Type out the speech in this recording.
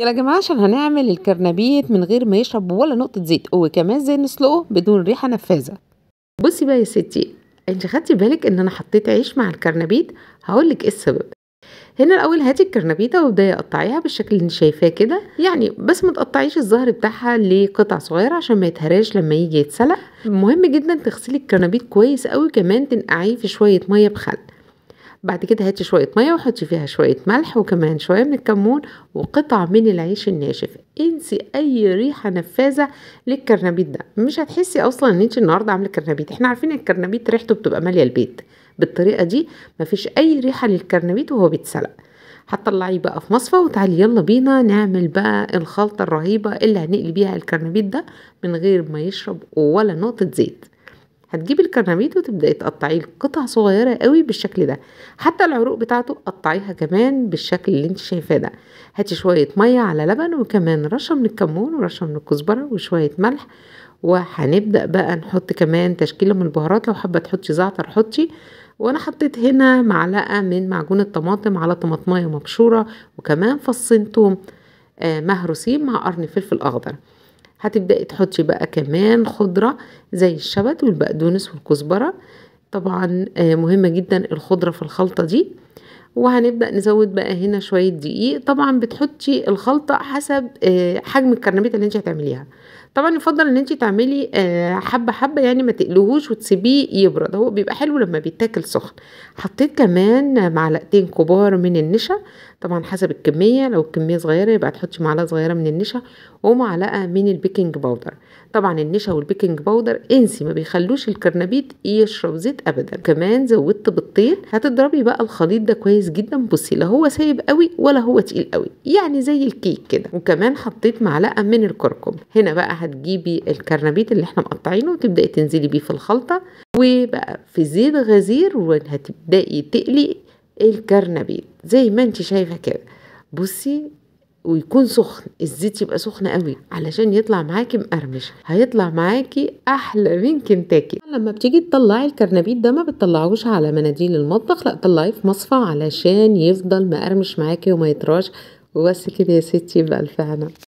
يلا يا جماعه عشان هنعمل الكرنبيت من غير ما يشرب ولا نقطه زيت وكمان زي نسلقه بدون ريحه نفاذه بصي بقى يا ستي انت خدتي بالك ان انا حطيت عيش مع الكرنبيت هقول لك ايه السبب هنا الاول هاتي الكرنبيته وابداي اقطعيها بالشكل اللي شايفاه كده يعني بس ما تقطعيش الظهر بتاعها لقطع صغيره عشان ما يتهراش لما يجي يتسلق مهم جدا تغسلي الكرنبيت كويس قوي كمان تنقعيه في شويه ميه بخل بعد كده هاتي شوية مية وحطي فيها شوية ملح وكمان شوية من الكمون وقطع من العيش الناشف انسي اي ريحة نفاذة للكرنبيت ده مش هتحسي اصلا ان انت النهاردة عاملة كرنبيت احنا عارفين الكرنبيت ريحته بتبقى مالية البيت بالطريقة دي مفيش اي ريحة للكرنبيت وهو بيتسلق هتطلعيه بقى في مصفى وتعالي يلا بينا نعمل بقى الخلطة الرهيبة اللي هنقلي بيها الكرنبيت ده من غير ما يشرب ولا نقطة زيت هتجيبي الكرناميت وتبداي تقطعيه قطع صغيره قوي بالشكل ده حتى العروق بتاعته قطعيها كمان بالشكل اللي انت شايفاه ده هاتي شويه ميه على لبن وكمان رشه من الكمون ورشه من الكزبره وشويه ملح وهنبدا بقى نحط كمان تشكيله من البهارات لو حابه تحطي زعتر حطي وانا حطيت هنا معلقه من معجون الطماطم على طماطمايه مبشوره وكمان فصين توم آه، مهروسين مع قرن فلفل اخضر هتبدأي تحطي بقى كمان خضرة زي الشبت والبقدونس والكزبرة طبعا آه، مهمة جدا الخضرة في الخلطة دي وهنبدأ نزود بقى هنا شوية دقيق طبعا بتحطي الخلطة حسب آه، حجم الكرنبيت اللي انت هتعمليها طبعا يفضل ان انت تعملي آه، حبه حبه يعني ما تقلوهوش وتسيبيه يبرد هو بيبقى حلو لما بيتاكل سخن حطيت كمان معلقتين كبار من النشا طبعا حسب الكميه لو الكميه صغيره يبقى تحطي معلقه صغيره من النشا ومعلقه من البيكنج باودر طبعا النشا والبيكنج باودر انسي ما بيخلوش الكرنبيت يشرب زيت ابدا كمان زودت بالطين هتضربي بقى الخليط ده كويس جدا بصي لا هو سايب قوي ولا هو تقيل قوي يعني زي الكيك كده وكمان حطيت معلقه من الكركم هنا بقى هتجيبي الكرنبيت اللي احنا مقطعينه وتبداي تنزلي بيه في الخلطه وبقى في زيت غزير وهتبداي تقلي الكرنبيت زي ما انت شايفه كده بصي ويكون سخن الزيت يبقى سخن قوي علشان يطلع معاكي مقرمش هيطلع معاكي احلى من كنتاكي لما بتيجي تطلعي الكرنبيت ده ما بتطلعوش على مناديل المطبخ لا طلعيه في مصفى علشان يفضل مقرمش معاكي وما يطراش وبس كده يا ستي بقى هنا